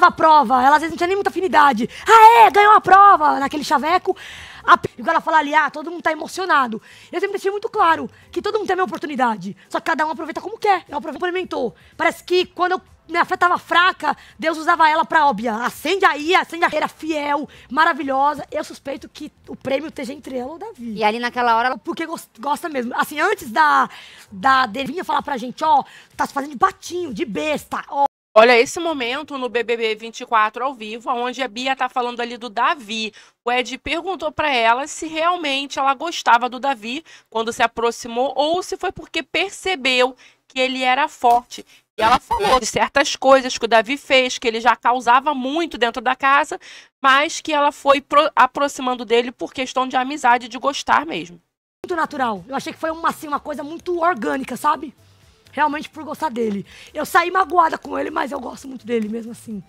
ganhava a prova, ela às vezes não tinha nem muita afinidade. Ah, é, ganhou a prova naquele chaveco. A... ela fala ali, ah, todo mundo tá emocionado. Eu sempre deixei muito claro que todo mundo tem a minha oportunidade. Só que cada um aproveita como quer. É eu complementou. Parece que quando eu minha fé tava fraca, Deus usava ela pra óbvia. Acende aí, acende a era fiel, maravilhosa. Eu suspeito que o prêmio esteja entre ela ou Davi. E ali naquela hora. Porque gosta mesmo. Assim, antes da, da dele vinha falar pra gente, ó, tá se fazendo de batinho, de besta, ó. Olha esse momento no BBB 24 ao vivo, onde a Bia tá falando ali do Davi. O Ed perguntou para ela se realmente ela gostava do Davi quando se aproximou ou se foi porque percebeu que ele era forte. E ela falou de certas coisas que o Davi fez, que ele já causava muito dentro da casa, mas que ela foi aproximando dele por questão de amizade, de gostar mesmo. Muito natural. Eu achei que foi uma, assim, uma coisa muito orgânica, sabe? realmente por gostar dele. Eu saí magoada com ele, mas eu gosto muito dele mesmo assim.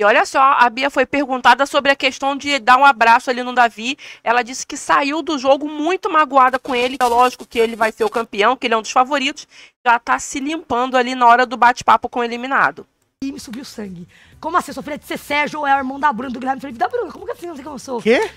E olha só, a Bia foi perguntada sobre a questão de dar um abraço ali no Davi. Ela disse que saiu do jogo muito magoada com ele. É lógico que ele vai ser o campeão, que ele é um dos favoritos. Já tá se limpando ali na hora do bate-papo com o eliminado. E me subiu sangue. Como assim? Eu sou filha de ser Sérgio ou é irmão da Bruna, do Guilherme Felipe da Bruna. Como que assim? Não sei como eu sou. Quê?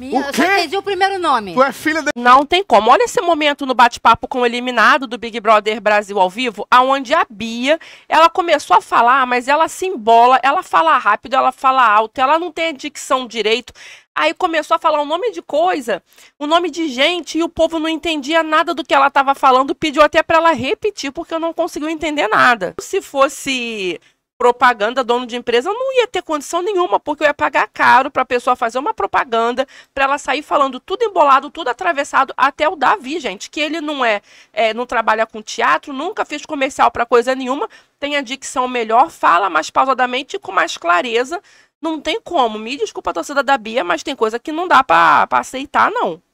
Minha, o quê? Eu entendi o primeiro nome. Tu é filha de... Não tem como. Olha esse momento no bate-papo com o eliminado do Big Brother Brasil ao vivo, aonde a Bia, ela começou a falar, mas ela se embola, ela fala rápido, ela fala alto, ela não tem a dicção direito. Aí começou a falar um nome de coisa, um nome de gente, e o povo não entendia nada do que ela estava falando, pediu até para ela repetir, porque eu não conseguiu entender nada. Se fosse propaganda, dono de empresa, não ia ter condição nenhuma, porque eu ia pagar caro para a pessoa fazer uma propaganda, para ela sair falando tudo embolado, tudo atravessado, até o Davi, gente, que ele não é, é não trabalha com teatro, nunca fez comercial para coisa nenhuma, tem a dicção melhor, fala mais pausadamente e com mais clareza. Não tem como. Me desculpa a torcida da Bia, mas tem coisa que não dá para aceitar, não.